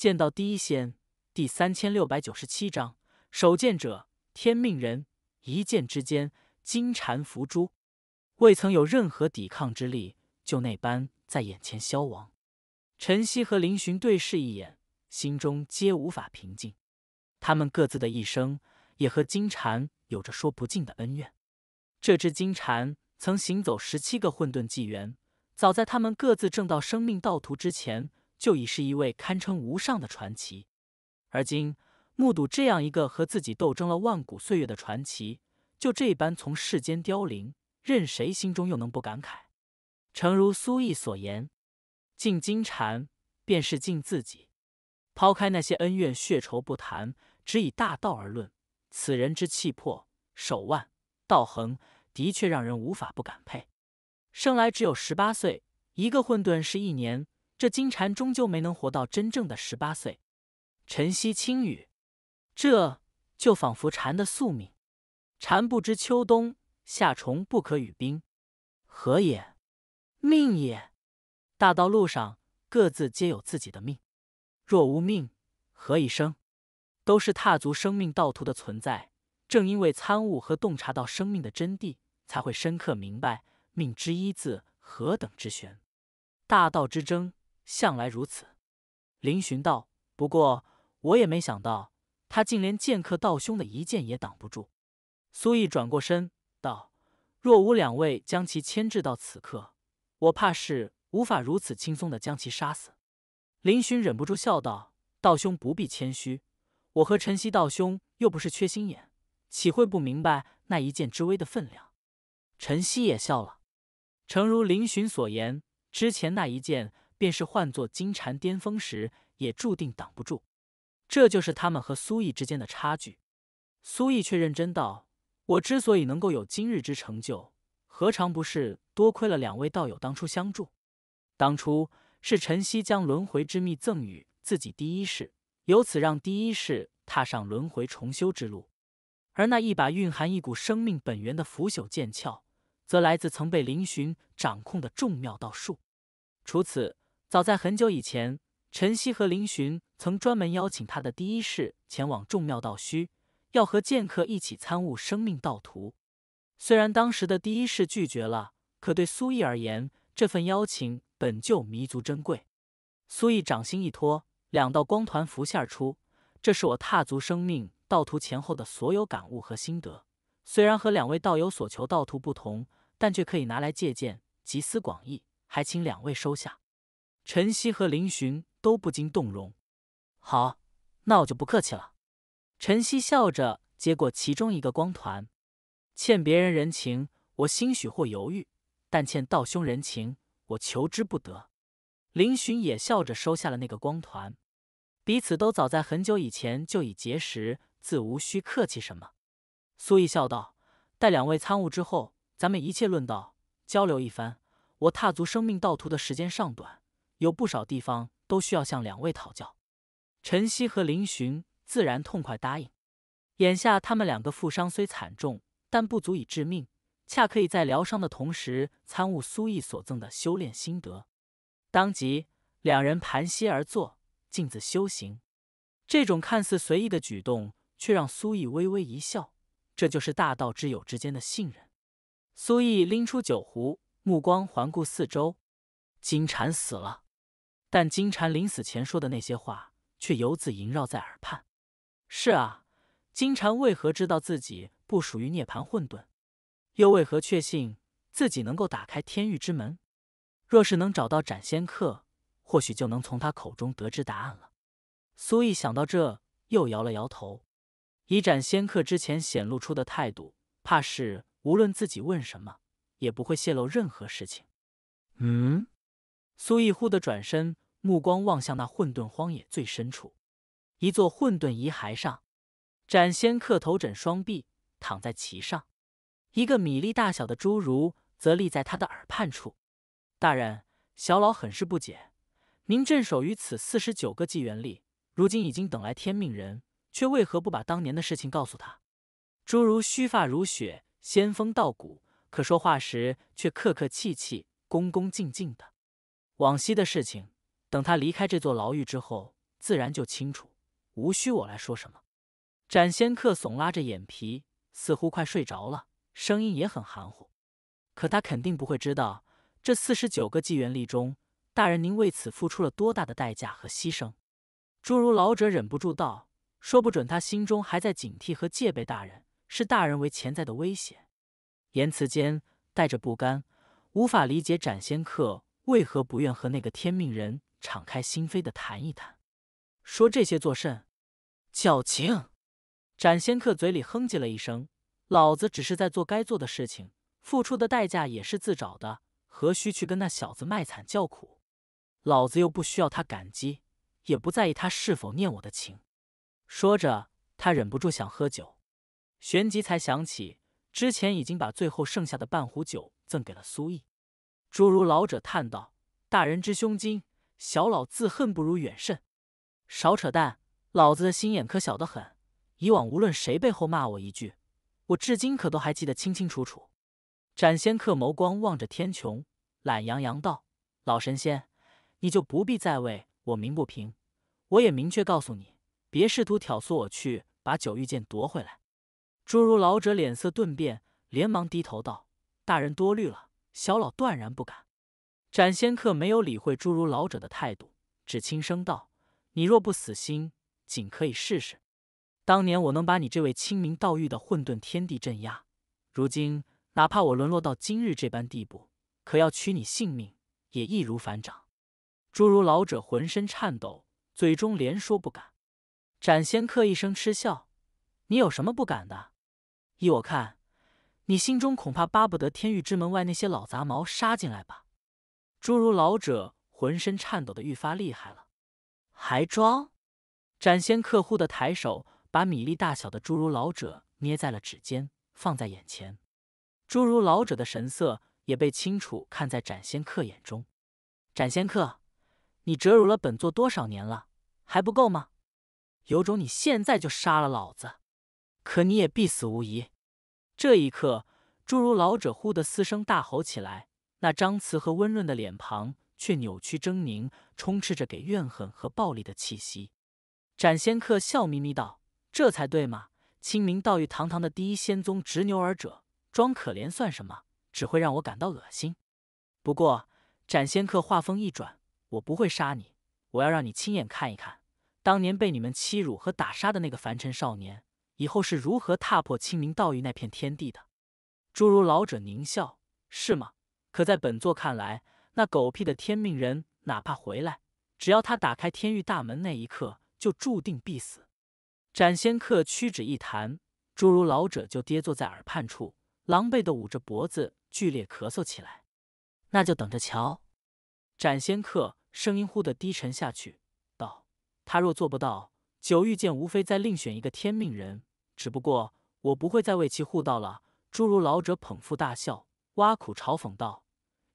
剑道第一仙第三千六百九十七章：守剑者，天命人。一剑之间，金蝉伏诛，未曾有任何抵抗之力，就那般在眼前消亡。陈曦和林寻对视一眼，心中皆无法平静。他们各自的一生，也和金蝉有着说不尽的恩怨。这只金蝉曾行走十七个混沌纪元，早在他们各自正道生命道途之前。就已是一位堪称无上的传奇，而今目睹这样一个和自己斗争了万古岁月的传奇，就这般从世间凋零，任谁心中又能不感慨？诚如苏毅所言，尽金蝉便是尽自己。抛开那些恩怨血仇不谈，只以大道而论，此人之气魄、手腕、道恒的确让人无法不感佩。生来只有十八岁，一个混沌是一年。这金蝉终究没能活到真正的十八岁。晨曦轻语，这就仿佛蝉的宿命。蝉不知秋冬夏虫不可与冰，何也？命也。大道路上，各自皆有自己的命。若无命，何以生？都是踏足生命道途的存在。正因为参悟和洞察到生命的真谛，才会深刻明白“命”之一字何等之玄。大道之争。向来如此，林寻道。不过我也没想到，他竟连剑客道兄的一剑也挡不住。苏毅转过身道：“若无两位将其牵制到此刻，我怕是无法如此轻松的将其杀死。”林寻忍不住笑道：“道兄不必谦虚，我和晨曦道兄又不是缺心眼，岂会不明白那一剑之威的分量？”晨曦也笑了。诚如林寻所言，之前那一剑。便是换作金蝉巅峰时，也注定挡不住。这就是他们和苏毅之间的差距。苏毅却认真道：“我之所以能够有今日之成就，何尝不是多亏了两位道友当初相助？当初是晨曦将轮回之秘赠予自己第一世，由此让第一世踏上轮回重修之路。而那一把蕴含一股生命本源的腐朽剑鞘，则来自曾被林寻掌控的众妙道术。除此……”早在很久以前，陈曦和林寻曾专门邀请他的第一世前往众妙道虚，要和剑客一起参悟生命道途。虽然当时的第一世拒绝了，可对苏毅而言，这份邀请本就弥足珍贵。苏毅掌心一托，两道光团浮现而出，这是我踏足生命道途前后的所有感悟和心得。虽然和两位道友所求道途不同，但却可以拿来借鉴，集思广益。还请两位收下。陈曦和林巡都不禁动容。好，那我就不客气了。陈曦笑着接过其中一个光团。欠别人人情，我兴许或犹豫；但欠道兄人情，我求之不得。林巡也笑着收下了那个光团。彼此都早在很久以前就已结识，自无需客气什么。苏毅笑道：“待两位参悟之后，咱们一切论道交流一番。我踏足生命道途的时间尚短。”有不少地方都需要向两位讨教，陈曦和林寻自然痛快答应。眼下他们两个负伤虽惨重，但不足以致命，恰可以在疗伤的同时参悟苏毅所赠的修炼心得。当即，两人盘膝而坐，静自修行。这种看似随意的举动，却让苏毅微微一笑。这就是大道之友之间的信任。苏毅拎出酒壶，目光环顾四周，金蝉死了。但金蝉临死前说的那些话却犹自萦绕在耳畔。是啊，金蝉为何知道自己不属于涅槃混沌，又为何确信自己能够打开天域之门？若是能找到斩仙客，或许就能从他口中得知答案了。苏毅想到这，又摇了摇头。以斩仙客之前显露出的态度，怕是无论自己问什么，也不会泄露任何事情。嗯。苏毅忽地转身。目光望向那混沌荒野最深处，一座混沌遗骸上，斩仙客头枕双臂躺在其上，一个米粒大小的侏儒则立在他的耳畔处。大人，小老很是不解，您镇守于此四十九个纪元里，如今已经等来天命人，却为何不把当年的事情告诉他？侏儒须发如雪，仙风道骨，可说话时却客客气气、恭恭敬敬的。往昔的事情。等他离开这座牢狱之后，自然就清楚，无需我来说什么。斩仙客耸拉着眼皮，似乎快睡着了，声音也很含糊。可他肯定不会知道，这四十九个纪元力中，大人您为此付出了多大的代价和牺牲。诸如老者忍不住道：“说不准他心中还在警惕和戒备，大人是大人为潜在的威胁。”言辞间带着不甘，无法理解斩仙客为何不愿和那个天命人。敞开心扉的谈一谈，说这些作甚？矫情！展仙客嘴里哼唧了一声：“老子只是在做该做的事情，付出的代价也是自找的，何须去跟那小子卖惨叫苦？老子又不需要他感激，也不在意他是否念我的情。”说着，他忍不住想喝酒，旋即才想起之前已经把最后剩下的半壶酒赠给了苏毅。诸如老者叹道：“大人之胸襟。”小老自恨不如远甚，少扯淡！老子的心眼可小得很。以往无论谁背后骂我一句，我至今可都还记得清清楚楚。斩仙客眸光望着天穹，懒洋洋道：“老神仙，你就不必再为我鸣不平。我也明确告诉你，别试图挑唆我去把九玉剑夺回来。”侏儒老者脸色顿变，连忙低头道：“大人多虑了，小老断然不敢。”斩仙客没有理会侏儒老者的态度，只轻声道：“你若不死心，仅可以试试。当年我能把你这位清明道域的混沌天地镇压，如今哪怕我沦落到今日这般地步，可要取你性命也易如反掌。”侏儒老者浑身颤抖，嘴中连说不敢。斩仙客一声嗤笑：“你有什么不敢的？依我看，你心中恐怕巴不得天域之门外那些老杂毛杀进来吧？”侏儒老者浑身颤抖的愈发厉害了，还装？展仙客忽的抬手，把米粒大小的侏儒老者捏在了指尖，放在眼前。侏儒老者的神色也被清楚看在展仙客眼中。展仙客，你折辱了本座多少年了，还不够吗？有种你现在就杀了老子，可你也必死无疑！这一刻，侏儒老者忽的嘶声大吼起来。那张慈和温润的脸庞却扭曲狰狞，充斥着给怨恨和暴力的气息。展仙客笑眯眯道：“这才对嘛！清明道域堂堂的第一仙宗执牛耳者，装可怜算什么？只会让我感到恶心。”不过，展仙客话锋一转：“我不会杀你，我要让你亲眼看一看，当年被你们欺辱和打杀的那个凡尘少年，以后是如何踏破清明道域那片天地的。”诸如老者狞笑：“是吗？”可在本座看来，那狗屁的天命人，哪怕回来，只要他打开天域大门那一刻，就注定必死。斩仙客屈指一弹，侏儒老者就跌坐在耳畔处，狼狈的捂着脖子，剧烈咳嗽起来。那就等着瞧。斩仙客声音忽的低沉下去，道：“他若做不到九玉剑，无非再另选一个天命人，只不过我不会再为其护道了。”侏儒老者捧腹大笑。挖苦嘲讽道：“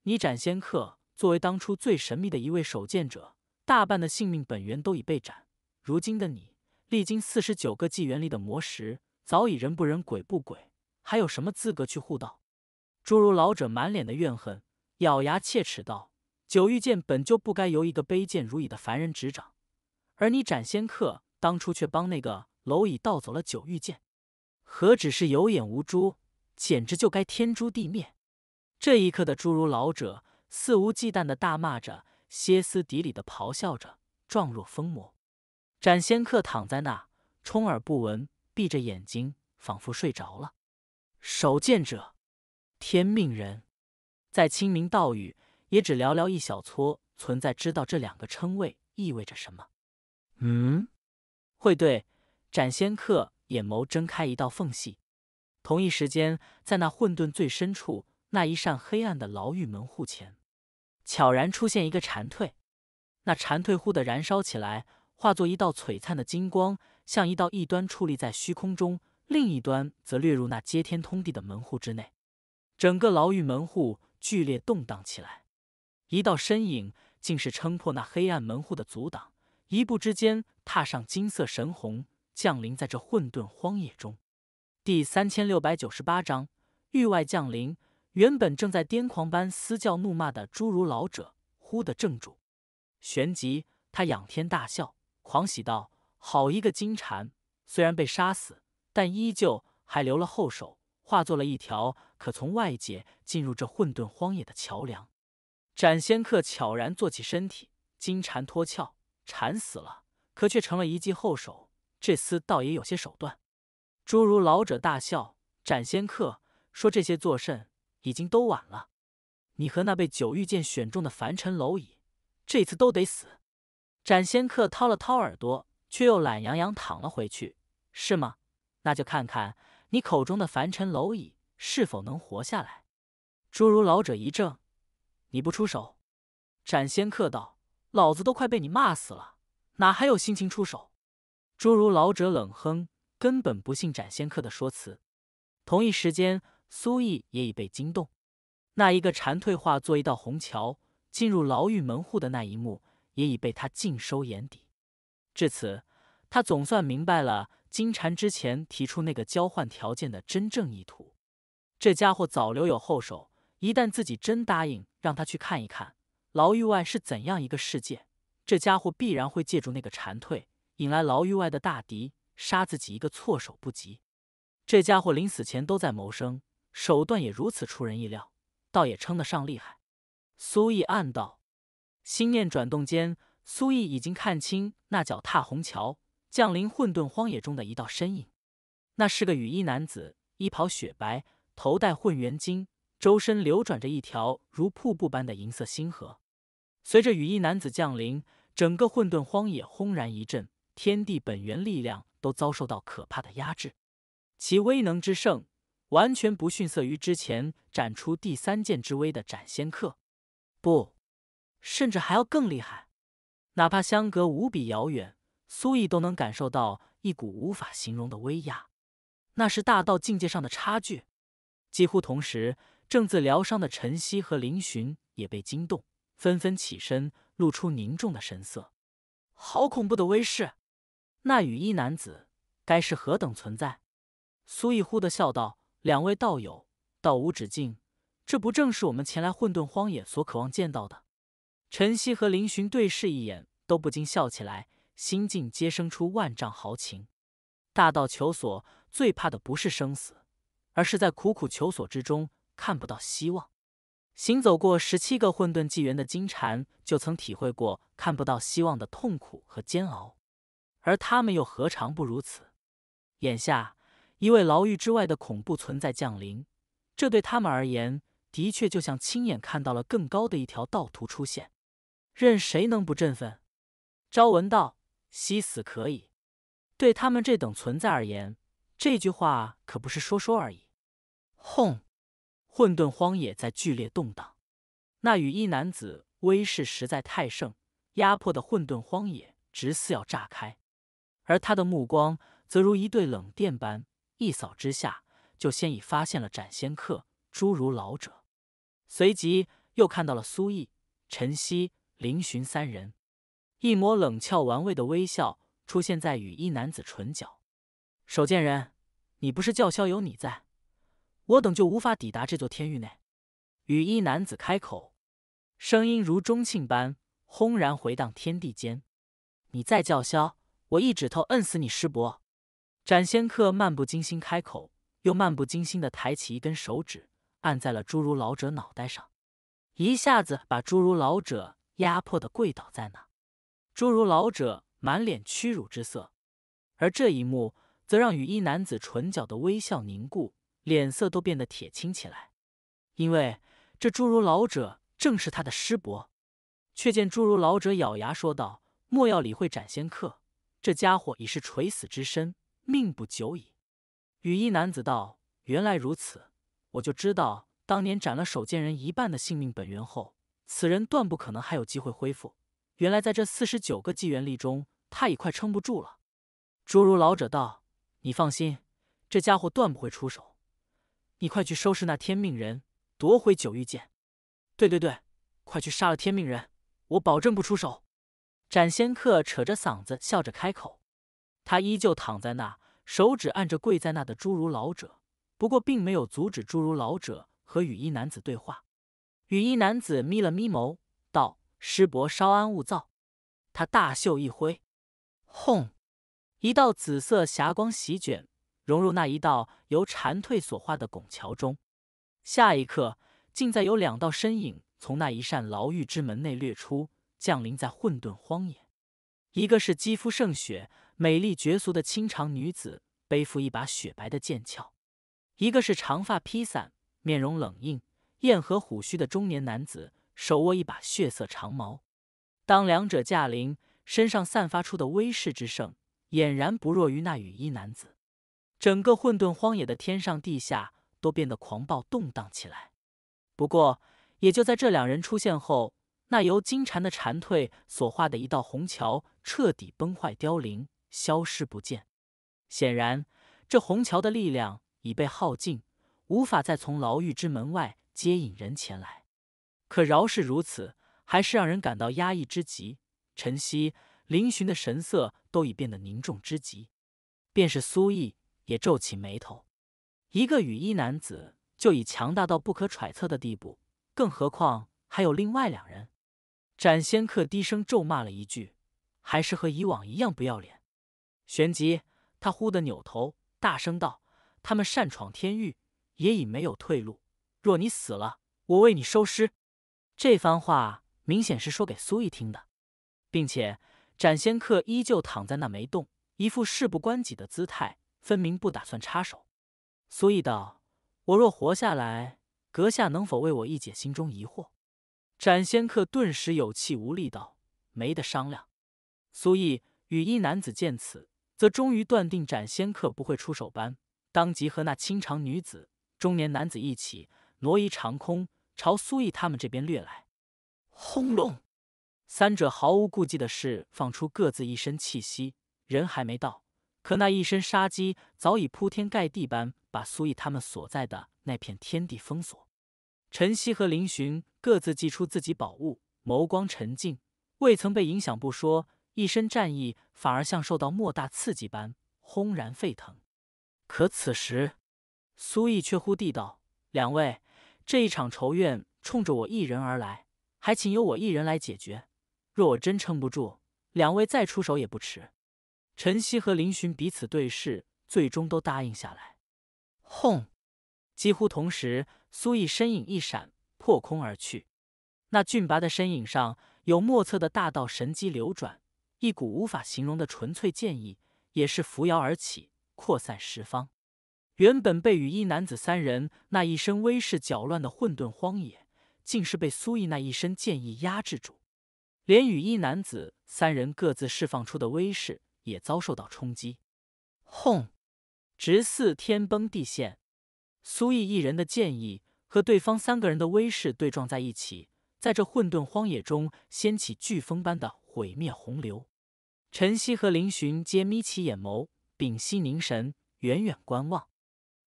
你斩仙客，作为当初最神秘的一位守剑者，大半的性命本源都已被斩。如今的你，历经四十九个纪元里的磨蚀，早已人不人、鬼不鬼，还有什么资格去护道？”诸如老者满脸的怨恨，咬牙切齿道：“九玉剑本就不该由一个卑贱如蚁的凡人执掌，而你斩仙客当初却帮那个蝼蚁盗走了九玉剑，何止是有眼无珠，简直就该天诛地灭！”这一刻的侏儒老者肆无忌惮地大骂着，歇斯底里的咆哮着，状若疯魔。展仙客躺在那，充耳不闻，闭着眼睛，仿佛睡着了。守剑者，天命人，在清明道雨，也只寥寥一小撮存在知道这两个称谓意味着什么。嗯，会对。展仙客眼眸睁开一道缝隙，同一时间，在那混沌最深处。那一扇黑暗的牢狱门户前，悄然出现一个蝉蜕，那蝉蜕忽的燃烧起来，化作一道璀璨的金光，像一道一端矗立在虚空中，另一端则掠入那接天通地的门户之内。整个牢狱门户剧烈动荡起来，一道身影竟是撑破那黑暗门户的阻挡，一步之间踏上金色神虹，降临在这混沌荒野中。第三千六百九十八章：域外降临。原本正在癫狂般嘶叫怒骂的侏儒老者，忽地怔住，旋即他仰天大笑，狂喜道：“好一个金蝉！虽然被杀死，但依旧还留了后手，化作了一条可从外界进入这混沌荒野的桥梁。”斩仙客悄然坐起身体，金蝉脱壳，蝉死了，可却成了一计后手。这厮倒也有些手段。侏儒老者大笑，斩仙客说这些作甚？已经都晚了，你和那被九玉剑选中的凡尘蝼蚁，这次都得死。斩仙客掏了掏耳朵，却又懒洋洋躺了回去，是吗？那就看看你口中的凡尘蝼蚁是否能活下来。诸如老者一怔：“你不出手？”斩仙客道：“老子都快被你骂死了，哪还有心情出手？”诸如老者冷哼，根本不信斩仙客的说辞。同一时间。苏毅也已被惊动，那一个蝉蜕化作一道虹桥进入牢狱门户的那一幕也已被他尽收眼底。至此，他总算明白了金蝉之前提出那个交换条件的真正意图。这家伙早留有后手，一旦自己真答应让他去看一看牢狱外是怎样一个世界，这家伙必然会借助那个蝉蜕引来牢狱外的大敌，杀自己一个措手不及。这家伙临死前都在谋生。手段也如此出人意料，倒也称得上厉害。苏毅暗道，心念转动间，苏毅已经看清那脚踏虹桥降临混沌荒野中的一道身影。那是个羽衣男子，衣袍雪白，头戴混元金，周身流转着一条如瀑布般的银色星河。随着羽衣男子降临，整个混沌荒野轰然一震，天地本源力量都遭受到可怕的压制，其威能之盛。完全不逊色于之前展出第三剑之威的斩仙客，不，甚至还要更厉害。哪怕相隔无比遥远，苏毅都能感受到一股无法形容的威压，那是大道境界上的差距。几乎同时，正自疗伤的陈曦和林寻也被惊动，纷纷起身，露出凝重的神色。好恐怖的威势！那羽衣男子该是何等存在？苏毅忽地笑道。两位道友，道无止境，这不正是我们前来混沌荒野所渴望见到的？陈曦和林巡对视一眼，都不禁笑起来，心境皆生出万丈豪情。大道求索，最怕的不是生死，而是在苦苦求索之中看不到希望。行走过十七个混沌纪元的金蝉，就曾体会过看不到希望的痛苦和煎熬，而他们又何尝不如此？眼下。一位牢狱之外的恐怖存在降临，这对他们而言，的确就像亲眼看到了更高的一条道途出现。任谁能不振奋？朝闻道：“惜死可以。”对他们这等存在而言，这句话可不是说说而已。轰！混沌荒野在剧烈动荡，那羽翼男子威势实在太盛，压迫的混沌荒野直似要炸开，而他的目光则如一对冷电般。一扫之下，就先已发现了斩仙客、诸如老者，随即又看到了苏毅、晨曦、林寻三人。一抹冷峭玩味的微笑出现在雨衣男子唇角。“守剑人，你不是叫嚣有你在，我等就无法抵达这座天域内？”雨衣男子开口，声音如钟磬般轰然回荡天地间。“你再叫嚣，我一指头摁死你师伯！”斩仙客漫不经心开口，又漫不经心地抬起一根手指，按在了侏儒老者脑袋上，一下子把侏儒老者压迫的跪倒在那。侏儒老者满脸屈辱之色，而这一幕则让雨衣男子唇角的微笑凝固，脸色都变得铁青起来，因为这侏儒老者正是他的师伯。却见侏儒老者咬牙说道：“莫要理会斩仙客这家伙，已是垂死之身。”命不久矣，羽衣男子道：“原来如此，我就知道，当年斩了守剑人一半的性命本源后，此人断不可能还有机会恢复。原来在这四十九个纪元力中，他已快撑不住了。”侏儒老者道：“你放心，这家伙断不会出手。你快去收拾那天命人，夺回九玉剑。”“对对对，快去杀了天命人，我保证不出手。”斩仙客扯着嗓子笑着开口。他依旧躺在那，手指按着跪在那的侏儒老者，不过并没有阻止侏儒老者和羽衣男子对话。羽衣男子眯了眯眸，道：“师伯，稍安勿躁。”他大袖一挥，轰！一道紫色霞光席卷，融入那一道由蝉蜕所化的拱桥中。下一刻，竟在有两道身影从那一扇牢狱之门内掠出，降临在混沌荒野。一个是肌肤胜雪。美丽绝俗的清长女子背负一把雪白的剑鞘，一个是长发披散、面容冷硬、燕和虎须的中年男子，手握一把血色长矛。当两者驾临，身上散发出的威势之盛，俨然不弱于那羽衣男子。整个混沌荒野的天上地下都变得狂暴动荡起来。不过，也就在这两人出现后，那由金蝉的蝉蜕所化的一道虹桥彻底崩坏凋零。消失不见，显然这虹桥的力量已被耗尽，无法再从牢狱之门外接引人前来。可饶是如此，还是让人感到压抑之极。晨曦、林峋的神色都已变得凝重之极，便是苏毅也皱起眉头。一个羽衣男子就已强大到不可揣测的地步，更何况还有另外两人。斩仙客低声咒骂了一句：“还是和以往一样不要脸。”旋即，他忽地扭头，大声道：“他们擅闯天域，也已没有退路。若你死了，我为你收尸。”这番话明显是说给苏毅听的，并且展仙客依旧躺在那没动，一副事不关己的姿态，分明不打算插手。苏毅道：“我若活下来，阁下能否为我一解心中疑惑？”展仙客顿时有气无力道：“没得商量。”苏毅与一男子见此。则终于断定斩仙客不会出手般，当即和那清长女子、中年男子一起挪移长空，朝苏毅他们这边掠来。轰隆！三者毫无顾忌的释放出各自一身气息，人还没到，可那一身杀机早已铺天盖地般把苏毅他们所在的那片天地封锁。陈曦和林寻各自祭出自己宝物，眸光沉静，未曾被影响不说。一身战意反而像受到莫大刺激般轰然沸腾，可此时苏毅却忽地道：“两位，这一场仇怨冲着我一人而来，还请由我一人来解决。若我真撑不住，两位再出手也不迟。”陈曦和林寻彼此对视，最终都答应下来。轰！几乎同时，苏毅身影一闪，破空而去。那俊拔的身影上有莫测的大道神机流转。一股无法形容的纯粹剑意，也是扶摇而起，扩散十方。原本被雨衣男子三人那一身威势搅乱的混沌荒野，竟是被苏毅那一身剑意压制住，连雨衣男子三人各自释放出的威势也遭受到冲击。轰！直似天崩地陷。苏毅一人的剑意和对方三个人的威势对撞在一起，在这混沌荒野中掀起飓风般的毁灭洪流。陈曦和林寻皆眯起眼眸，屏息凝神，远远观望。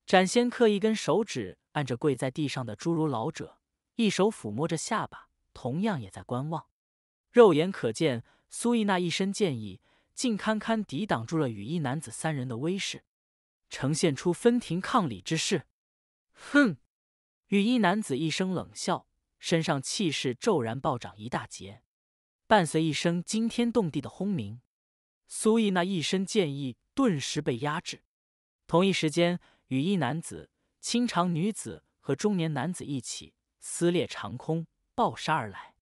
展仙客一根手指按着跪在地上的侏儒老者，一手抚摸着下巴，同样也在观望。肉眼可见，苏艺那一身剑意竟堪堪抵挡住了雨衣男子三人的威势，呈现出分庭抗礼之势。哼！雨衣男子一声冷笑，身上气势骤然暴涨一大截，伴随一声惊天动地的轰鸣。苏毅那一身剑意顿时被压制。同一时间，羽衣男子、清长女子和中年男子一起撕裂长空，暴杀而来。